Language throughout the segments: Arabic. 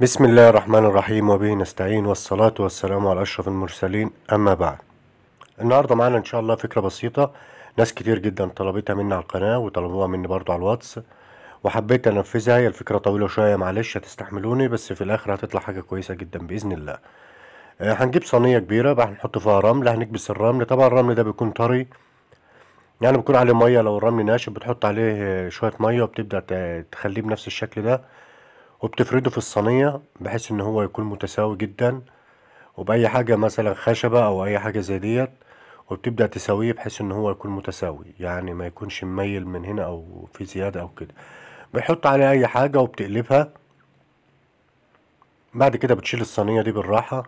بسم الله الرحمن الرحيم وبه نستعين والصلاة والسلام على أشرف المرسلين أما بعد النهاردة معانا إن شاء الله فكرة بسيطة ناس كتير جدا طلبتها مني على القناة وطلبوها مني برضو على الواتس وحبيت أنفذها هي الفكرة طويلة شوية معلش هتستحملوني بس في الآخر هتطلع حاجة كويسة جدا بإذن الله آه، هنجيب صينية كبيرة بقى هنحط فيها رمل هنكبس الرمل طبعا الرمل ده بيكون طري يعني بيكون عليه مية لو الرمل ناشف بتحط عليه شوية مية وبتبدأ تخليه بنفس الشكل ده وبتفرده في الصينية بحيث ان هو يكون متساوي جدا وبأي حاجة مثلا خشبة او اي حاجة زي ديت وبتبدأ تساويه بحيث ان هو يكون متساوي يعني ما يكونش مميل من هنا او في زيادة او كده بيحط عليه اي حاجة وبتقلبها بعد كده بتشيل الصينية دي بالراحة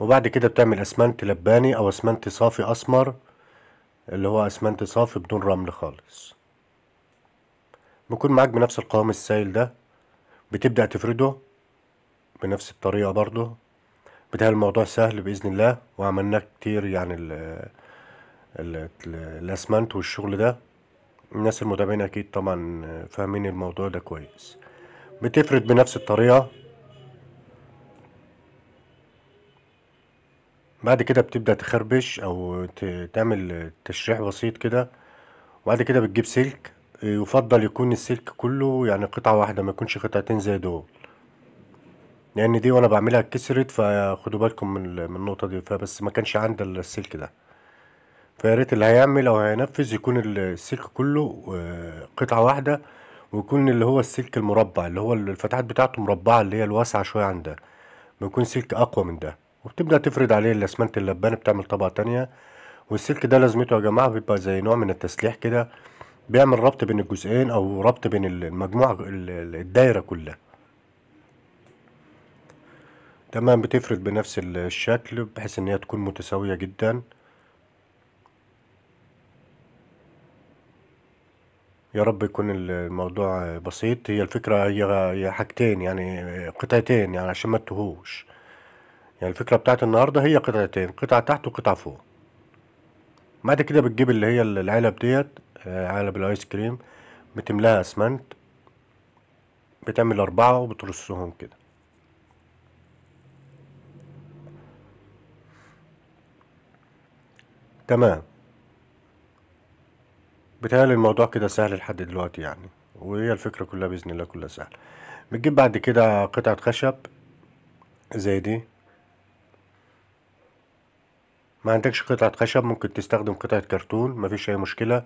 وبعد كده بتعمل اسمنت لباني او اسمنت صافي اسمر اللي هو اسمنت صافي بدون رمل خالص بيكون معاك بنفس القوام السائل ده بتبدأ تفرده بنفس الطريقة برضه بتهيألي الموضوع سهل بإذن الله وعملنا كتير يعني ال ال الأسمنت والشغل ده الناس المتابعين أكيد طبعا فاهمين الموضوع ده كويس بتفرد بنفس الطريقة بعد كده بتبدأ تخربش أو تعمل تشريح بسيط كده وبعد كده بتجيب سلك يفضل يكون السلك كله يعني قطعة واحدة ما يكونش قطعتين زي دول لان دي وانا بعملها اتكسرت فخدوا بالكم من النقطة دي فبس ما كانش عندي السلك ده فيا ريت اللي هيعمل او هينفذ يكون السلك كله آه، قطعة واحدة ويكون اللي هو السلك المربع اللي هو الفتحات بتاعته مربعة اللي هي الواسعة شوية عن ده بيكون سلك اقوى من ده وبتبدأ تفرد عليه الاسمنت اللبان بتعمل طبقة تانية والسلك ده لازمته يا جماعة بيبقى زي نوع من التسليح كده بيعمل ربط بين الجزئين او ربط بين المجموعه الدايره كلها تمام بتفرد بنفس الشكل بحيث ان هي تكون متساويه جدا يا رب يكون الموضوع بسيط هي الفكره هي حاجتين يعني قطعتين يعني عشان ما تهوش يعني الفكره بتاعت النهارده هي قطعتين قطعه تحت وقطعه فوق بعد كده بتجيب اللي هي العلب ديت علب الايس كريم بتملاها اسمنت بتعمل اربعة وبترصهم كده تمام بتهيألي الموضوع كده سهل لحد دلوقتي يعني وهي الفكرة كلها بإذن الله كلها سهل بتجيب بعد كده قطعة خشب زي دي ما عندكش قطعة خشب ممكن تستخدم قطعة كرتون مفيش أي مشكلة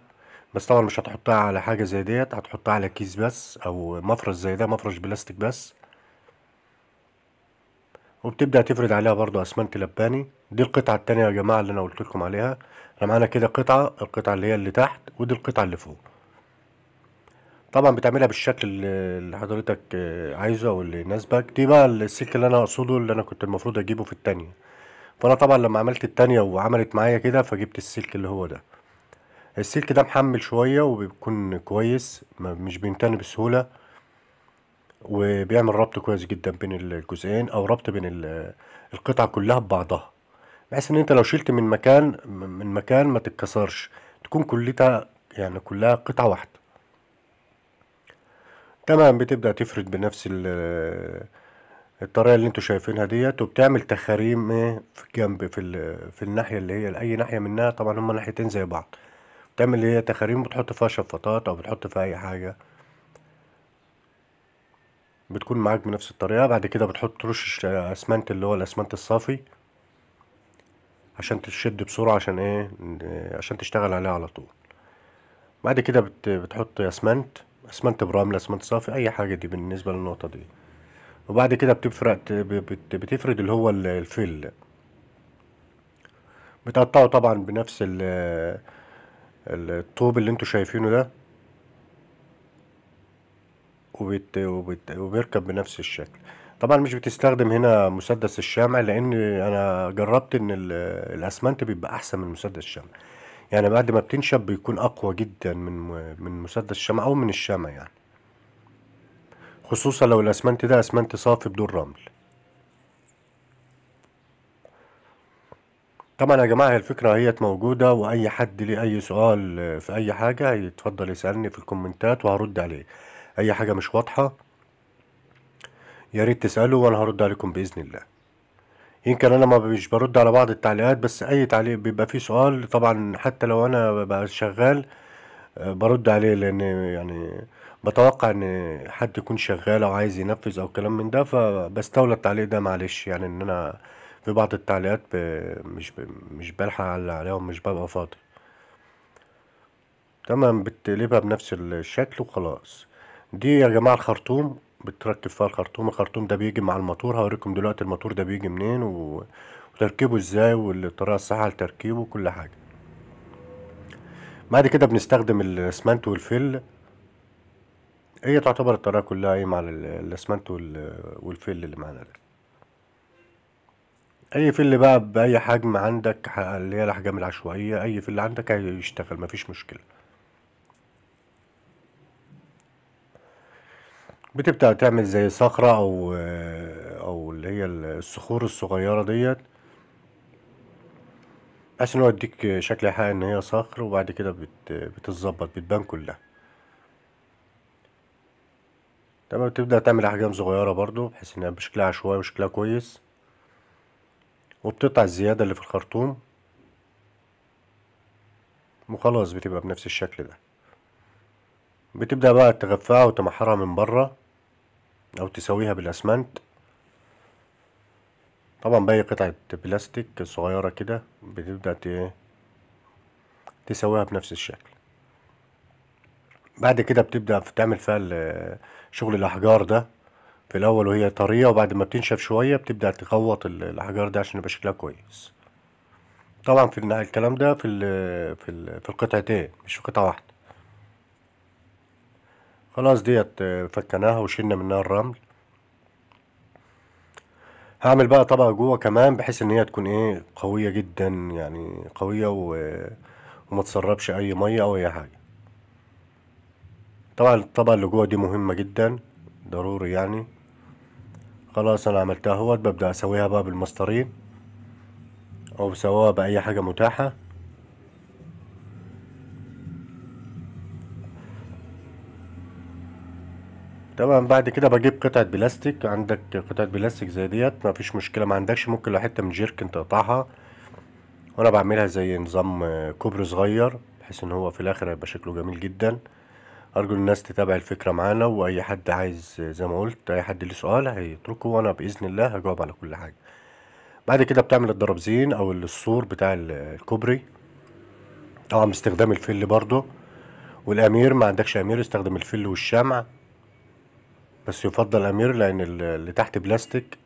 بس طبعا مش هتحطها على حاجة زي ديت هتحطها على كيس بس او مفرش زي ده مفرش بلاستيك بس وبتبدأ تفرد عليها برضو اسمنت لباني دي القطعة التانية يا جماعة اللي انا قلت لكم عليها انا معانا كده قطعة القطعة اللي هي اللي تحت ودي القطعة اللي فوق طبعا بتعملها بالشكل اللي حضرتك آه، عايزه او اللي يناسبك دي بقى السلك اللي انا اقصده اللي انا كنت المفروض اجيبه في التانية فانا طبعا لما عملت التانية وعملت معايا كده فجبت السلك اللي هو ده السلك ده محمل شوية وبيكون كويس مش بينتن بسهولة وبيعمل ربط كويس جدا بين الجزئين او ربط بين القطعة كلها ببعضها بحيث ان انت لو شلت من مكان من مكان ما تتكسرش تكون كلتها يعني كلها قطعة واحدة تمام بتبدأ تفرد بنفس الطريقة اللي انتوا شايفينها ديت وبتعمل تخاريم في الجنب في, في الناحية اللي هي لأي ناحية منها طبعا هما ناحيتين زي بعض تعمل اللي هي تخاريم بتحط فيها شفاطات او بتحط فيها اي حاجه بتكون معاك بنفس الطريقه بعد كده بتحط رش اسمنت اللي هو الاسمنت الصافي عشان تشد بسرعه عشان ايه عشان تشتغل عليها على طول بعد كده بتحط اسمنت اسمنت برمل اسمنت صافي اي حاجه دي بالنسبه للنقطه دي وبعد كده بتفرق بتفرد اللي هو الفيل بتقطعه طبعا بنفس ال الطوب اللي انتوا شايفينه ده وبت... وبت... وبيركب بنفس الشكل طبعا مش بتستخدم هنا مسدس الشمع لان انا جربت ان الاسمنت بيبقى احسن من مسدس الشمع يعني بعد ما بتنشب بيكون اقوى جدا من من مسدس الشمع او من الشمع يعني خصوصا لو الاسمنت ده اسمنت صافي بدون رمل طبعا يا جماعة الفكرة اهيت موجودة وأي حد ليه أي سؤال آه، في أي حاجة يتفضل يسألني في الكومنتات وهرد عليه أي حاجة مش واضحة يا ريت تسألوا وأنا هرد عليكم بإذن الله يمكن أنا ما مش برد على بعض التعليقات بس أي تعليق بيبقى فيه سؤال طبعا حتى لو أنا ببقى شغال آه، برد عليه لأن يعني بتوقع إن حد يكون شغال أو عايز ينفذ أو كلام من ده فبستولى التعليق ده معلش يعني إن أنا في بعض التعليقات ب... مش ب... مش بلحق على عليهم مش ببقى فاضي تمام بتقلبها بنفس الشكل وخلاص دي يا جماعة الخرطوم بتركب فيها الخرطوم الخرطوم ده بيجي مع الماتور هوريكم دلوقتي الماتور ده بيجي منين و... وتركيبه ازاي والطريقة الصح لتركيبه وكل حاجة بعد كده بنستخدم الاسمنت والفل هي تعتبر الطريقة كلها ايه مع الاسمنت والفل اللي معانا ده اي فيل بقى باي حجم عندك اللي هي الاحجام العشوائيه اي فيل عندك هيشتغل مفيش مشكله بتبدأ تعمل زي صخرة أو أو اللي هي الصخور الصغيرة ديت بحيث إن هو يديك شكل حقيقي إن هي صخر وبعد كده بتتظبط بتبان كلها تمام بتبدا تعمل أحجام صغيرة برضو بحيث إنها بشكلها عشوائي وشكلها كويس والقطع الزيادة اللي في الخرطوم وخلاص بتبقى بنفس الشكل ده بتبدأ بقى تغفاها وتمحرها من بره أو تسويها بالأسمنت طبعا باقي قطعة بلاستيك صغيرة كده بتبدأ تسويها بنفس الشكل بعد كده بتبدأ تعمل فيها شغل الأحجار ده في الاول وهي طريه وبعد ما بتنشف شويه بتبدا تغوط الحجار ده عشان يبقى شكلها كويس طبعا في الكلام ده في الـ في الـ في القطعتين مش في قطعه واحده خلاص ديت آه، فكناها وشلنا منها الرمل هعمل بقى طبقه جوه كمان بحيث ان هي تكون ايه قويه جدا يعني قويه و وما تسربش اي ميه او اي حاجه طبعا الطبقه اللي جوه دي مهمه جدا ضروري يعني خلاص انا عملتها اهوت ببدأ اسويها بقى بالمسطرين او بسويها باي حاجة متاحة طبعا بعد كده بجيب قطعة بلاستيك عندك قطعة بلاستيك زي ديت مفيش مشكلة ما عندكش ممكن لو حتة من جيركن تقطعها وانا بعملها زي نظام كوبري صغير بحيث ان هو في الاخر هيبقى شكله جميل جدا ارجو الناس تتابع الفكره معانا واي حد عايز زي ما قلت اي حد ليه سؤال هيتركه وانا باذن الله هجاوب على كل حاجه بعد كده بتعمل الدرابزين او السور بتاع الكوبري طبعا باستخدام الفل برضو والامير ما عندكش امير استخدم الفل والشمع بس يفضل امير لان اللي تحت بلاستيك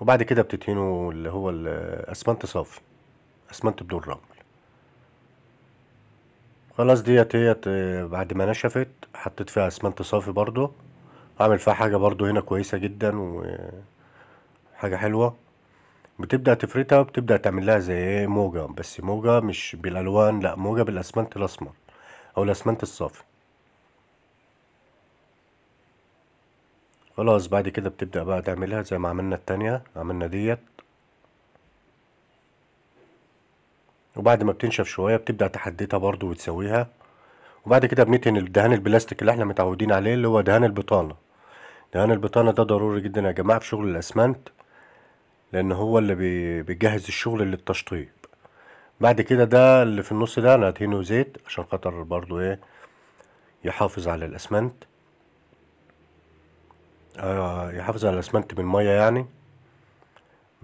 وبعد كده بتدهنه اللي هو الاسمنت صافي اسمنت بدون رمل خلاص ديت هيت آه، بعد ما نشفت حطيت فيها اسمنت صافي برضو هعمل فيها حاجة برضو هنا كويسة جدا وحاجة آه، حلوة بتبدأ تفرتها وبتبدا تعمل لها زي ايه موجة بس موجة مش بالألوان لا موجة بالأسمنت الأسمر أو الأسمنت الصافي خلاص بعد كده بتبدأ بقى تعملها زي ما عملنا التانية عملنا ديت وبعد ما بتنشف شوية بتبدأ تحديتها برضو وتسويها وبعد كده بندهن الدهان البلاستيك اللي احنا متعودين عليه اللي هو دهان البطانة دهان البطانة ده ضروري جدا يا جماعة في شغل الأسمنت لأن هو اللي بيجهز الشغل للتشطيب بعد كده ده اللي في النص ده انا هدهنه زيت عشان خاطر برضو ايه يحافظ على الأسمنت آه يحافظ على الأسمنت من مية يعني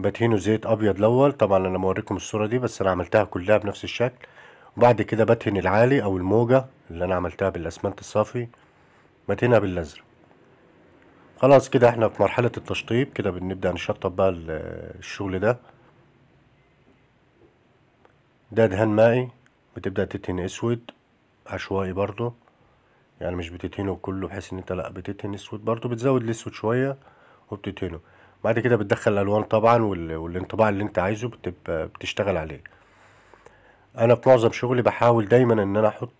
بدهنه زيت ابيض الاول طبعا انا موريكم الصوره دي بس انا عملتها كلها بنفس الشكل وبعد كده بدهن العالي او الموجه اللي انا عملتها بالاسمنت الصافي بدهنها بالازرق خلاص كده احنا في مرحله التشطيب كده بنبدا نشطب بقى الشغل ده ده دهان مائي بتبدا تتهن اسود عشوائي برضو يعني مش بتتهنه كله بحيث ان انت لا بتتهن اسود برضو بتزود الاسود شويه وبتتهنه بعد كده بتدخل الالوان طبعا والانطباع اللي انت عايزه بتبقى بتشتغل عليه انا في معظم شغلي بحاول دايما ان انا احط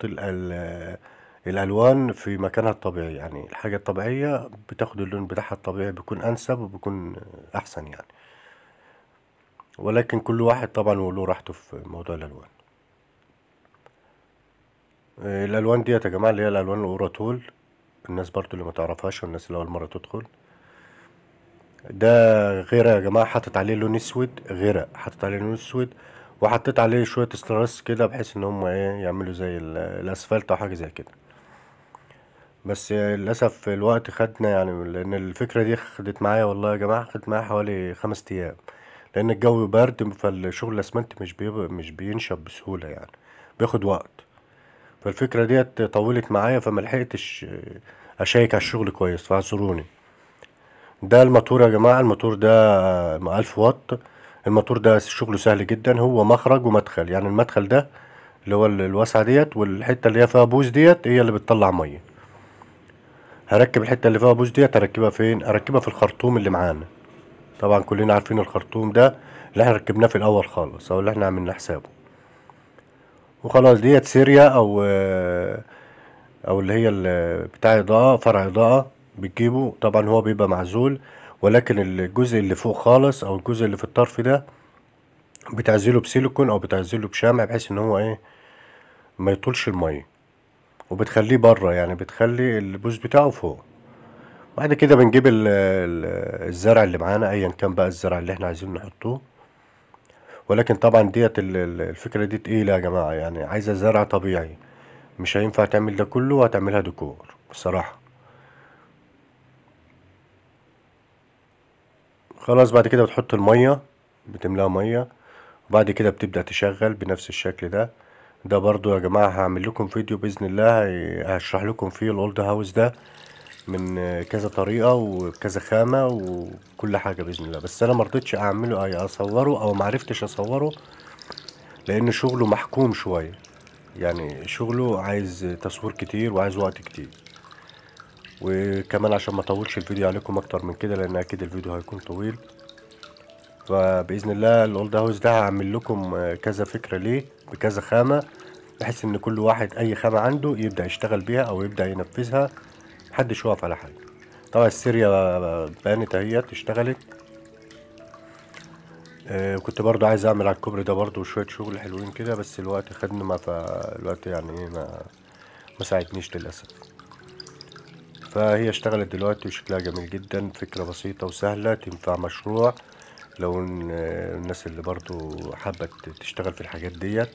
الالوان في مكانها الطبيعي يعني الحاجه الطبيعيه بتاخد اللون بتاعها الطبيعي بيكون انسب وبيكون احسن يعني ولكن كل واحد طبعا وله راحته في موضوع الالوان الالوان ديت يا جماعه اللي هي الالوان الاوراتول الناس برضو اللي ما تعرفهاش والناس اللي اول مره تدخل ده غيره يا جماعه حاطط عليه لون اسود غيره حاطط عليه لون اسود وحطيت عليه شويه استرس كده بحيث ان هم ايه يعملوا زي الاسفلت او حاجه زي كده بس للاسف الوقت خدنا يعني لان الفكره دي خدت معايا والله يا جماعه خدت معايا حوالي خمس ايام لان الجو برد فالشغل الاسمنت مش بيب... مش بينشب بسهوله يعني بياخد وقت فالفكره ديت طولت معايا فملحقتش اشيك على الشغل كويس فاعذروني ده الماتور يا جماعة الماتور ده ألف واط الماتور ده شغله سهل جدا هو مخرج ومدخل يعني المدخل ده اللي هو الواسعة ديت والحتة اللي هي فيها بوز ديت هي اللي بتطلع مية هركب الحتة اللي فيها بوز ديت هركبها فين هركبها في الخرطوم اللي معانا طبعا كلنا عارفين الخرطوم ده اللي احنا ركبناه في الاول خالص او اللي احنا عملنا حسابه وخلاص ديت سيريا او آه، او اللي هي بتاع اضاءة فرع اضاءة بتجيبه طبعا هو بيبقى معزول ولكن الجزء اللي فوق خالص او الجزء اللي في الطرف ده بتعزله بسيليكون او بتعزله بشمع بحيث ان هو ايه ما يطولش الميه وبتخليه بره يعني بتخلي البوز بتاعه فوق بعد كده بنجيب الزرع اللي معانا ايا كان بقى الزرع اللي احنا عايزين نحطوه ولكن طبعا ديت الفكره دي تقيله يا جماعه يعني عايزه زرع طبيعي مش هينفع تعمل ده كله وهتعملها ديكور بصراحه خلاص بعد كده بتحط المية بتملاها مية وبعد كده بتبدأ تشغل بنفس الشكل ده ده برضو يا جماعة هعمل لكم فيديو بإذن الله هشرح لكم فيه الأولد هاوس ده من كذا طريقة وكذا خامة وكل حاجة بإذن الله بس أنا مرضتش أعمله أي أصوره أو معرفتش أصوره لأن شغله محكوم شوية يعني شغله عايز تصوير كتير وعايز وقت كتير وكمان عشان ما اطولش الفيديو عليكم اكتر من كده لان اكيد الفيديو هيكون طويل فباذن الله الاولد هاوس ده هعمل لكم آه، كذا فكره ليه بكذا خامه بحيث ان كل واحد اي خامه عنده يبدا يشتغل بيها او يبدا ينفذها محدش يقف على حاجه طبعا السيريا آه، بانت اهيت اشتغلت آه كنت برضو عايز اعمل على الكوبري ده برضو شويه شغل حلوين كده بس الوقت خدنا ما فالوقت يعني إيه، ما ما ساعدنيش للاسف فهي اشتغلت دلوقتي وشكلها جميل جدا فكرة بسيطة وسهلة تنفع مشروع لو الناس اللي برضو حابة تشتغل في الحاجات ديت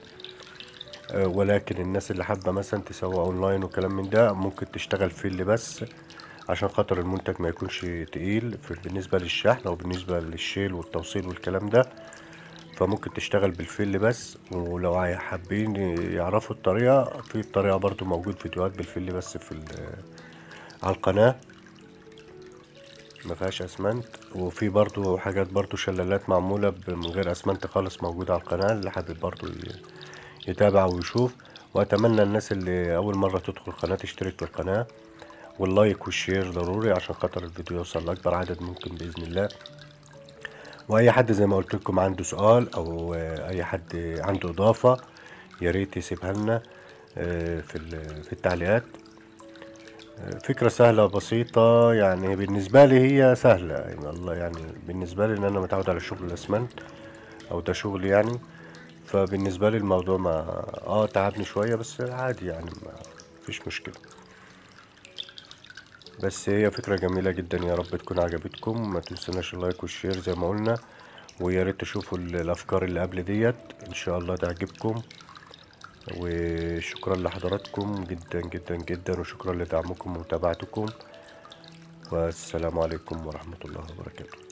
آه، ولكن الناس اللي حابة مثلا تسوق اونلاين وكلام من ده ممكن تشتغل في اللي بس عشان خاطر المنتج ما يكونش تقيل بالنسبة للشحن او بالنسبة للشيل والتوصيل والكلام ده فممكن تشتغل بالفيل بس ولو حابين يعرفوا الطريقة في الطريقة برضو موجود فيديوهات بالفيل بس في على القناة ما فيهاش اسمنت وفي برضو حاجات برضو شلالات معمولة من غير اسمنت خالص موجودة على القناة اللي حابب برضو يتابع ويشوف واتمنى الناس اللي اول مرة تدخل القناة تشترك في القناة واللايك والشير ضروري عشان خاطر الفيديو يوصل لاكبر عدد ممكن باذن الله واي حد زي ما قلت لكم عنده سؤال او اي حد عنده اضافه يا ريت يسيبها لنا آه، في التعليقات فكرة سهلة بسيطة يعني بالنسبة لي هي سهلة يعني الله يعني بالنسبة لي إن أنا متعود على شغل الأسمنت أو ده شغلي يعني فبالنسبة لي الموضوع ما اه تعبني شوية بس عادي يعني ما فيش مشكلة بس هي فكرة جميلة جدا يا رب تكون عجبتكم ما تنسوناش اللايك والشير زي ما قلنا ويا ريت تشوفوا الافكار اللي قبل ديت ان شاء الله تعجبكم وشكرا لحضراتكم جدا جدا جدا وشكرا لدعمكم ومتابعتكم والسلام عليكم ورحمة الله وبركاته